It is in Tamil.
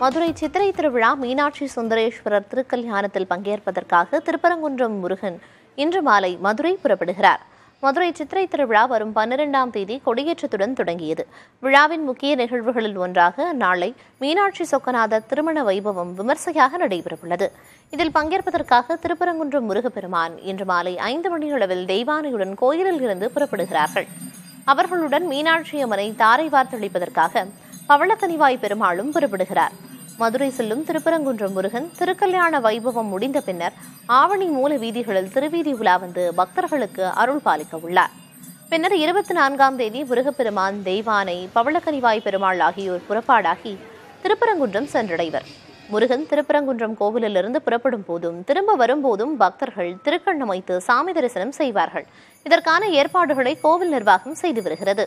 மதுரை சித்திரை திருவிழா மீனாட்சி சுந்தரேஸ்வரர் திருக்கல்யாணத்தில் பங்கேற்பதற்காக திருப்பரங்குன்றம் முருகன் இன்று மாலை மதுரை புறப்படுகிறார் மதுரை சித்திரை திருவிழா வரும் பன்னிரெண்டாம் தேதி கொடியேற்றத்துடன் தொடங்கியது விழாவின் முக்கிய நிகழ்வுகளில் ஒன்றாக நாளை மீனாட்சி சொக்கநாதர் திருமண வைபவம் விமர்சையாக நடைபெறவுள்ளது இதில் பங்கேற்பதற்காக திருப்பரங்குன்றம் முருகப்பெருமான் இன்று மாலை ஐந்து மணியளவில் தெய்வானையுடன் கோயிலில் இருந்து புறப்படுகிறார்கள் அவர்களுடன் மீனாட்சி அம்மனை தாரை வார்த்தளிப்பதற்காக பவளக்கனிவாய் பெருமாளும் புறப்படுகிறார் மதுரை செல்லும் திருப்பரங்குன்றம் முருகன் திருக்கல்யாண வைபவம் முடிந்த பின்னர் ஆவணி மூல வீதிகளில் திருவீதி உலா வந்து பக்தர்களுக்கு அருள் பாலிக்க உள்ளார் பின்னர் இருபத்தி நான்காம் தேதி முருகப்பெருமான் தெய்வானை பவளக்கனிவாய் பெருமாள் ஆகியோர் புறப்பாடாகி திருப்பரங்குன்றம் சென்றடைவர் முருகன் திருப்பரங்குன்றம் கோவிலிலிருந்து புறப்படும் போதும் திரும்ப வரும்போதும் பக்தர்கள் திருக்கண்ணமைத்து சாமி தரிசனம் செய்வார்கள் இதற்கான ஏற்பாடுகளை கோவில் நிர்வாகம் செய்து வருகிறது